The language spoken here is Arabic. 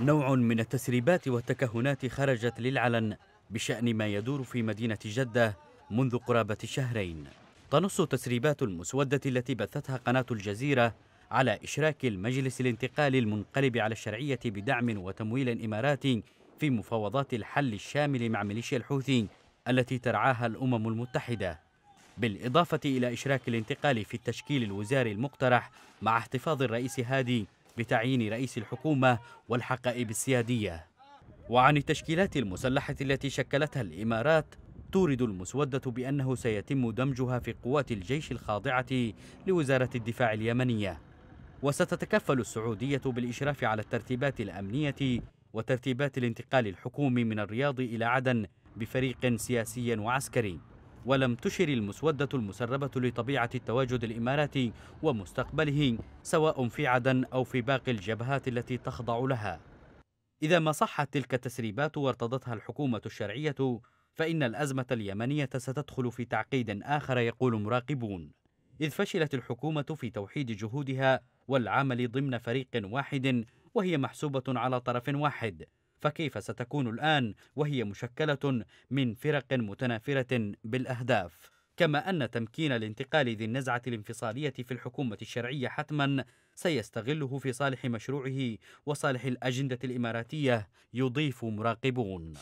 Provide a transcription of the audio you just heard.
نوع من التسريبات والتكهنات خرجت للعلن بشأن ما يدور في مدينة جدة منذ قرابة شهرين تنص تسريبات المسودة التي بثتها قناة الجزيرة على إشراك المجلس الانتقالي المنقلب على الشرعية بدعم وتمويل إماراتي في مفاوضات الحل الشامل مع ميليشيا الحوثي التي ترعاها الأمم المتحدة بالإضافة إلى إشراك الانتقال في التشكيل الوزاري المقترح مع احتفاظ الرئيس هادي بتعيين رئيس الحكومة والحقائب السيادية وعن التشكيلات المسلحة التي شكلتها الإمارات تورد المسودة بأنه سيتم دمجها في قوات الجيش الخاضعة لوزارة الدفاع اليمنية وستتكفل السعودية بالإشراف على الترتيبات الأمنية وترتيبات الانتقال الحكومي من الرياض إلى عدن بفريق سياسي وعسكري ولم تشر المسودة المسربة لطبيعة التواجد الإماراتي ومستقبله سواء في عدن أو في باقي الجبهات التي تخضع لها إذا ما صحت تلك التسريبات وارتضتها الحكومة الشرعية فإن الأزمة اليمنية ستدخل في تعقيد آخر يقول مراقبون إذ فشلت الحكومة في توحيد جهودها والعمل ضمن فريق واحد وهي محسوبة على طرف واحد فكيف ستكون الآن وهي مشكلة من فرق متنافرة بالأهداف؟ كما أن تمكين الانتقال ذي النزعة الانفصالية في الحكومة الشرعية حتما سيستغله في صالح مشروعه وصالح الأجندة الإماراتية يضيف مراقبون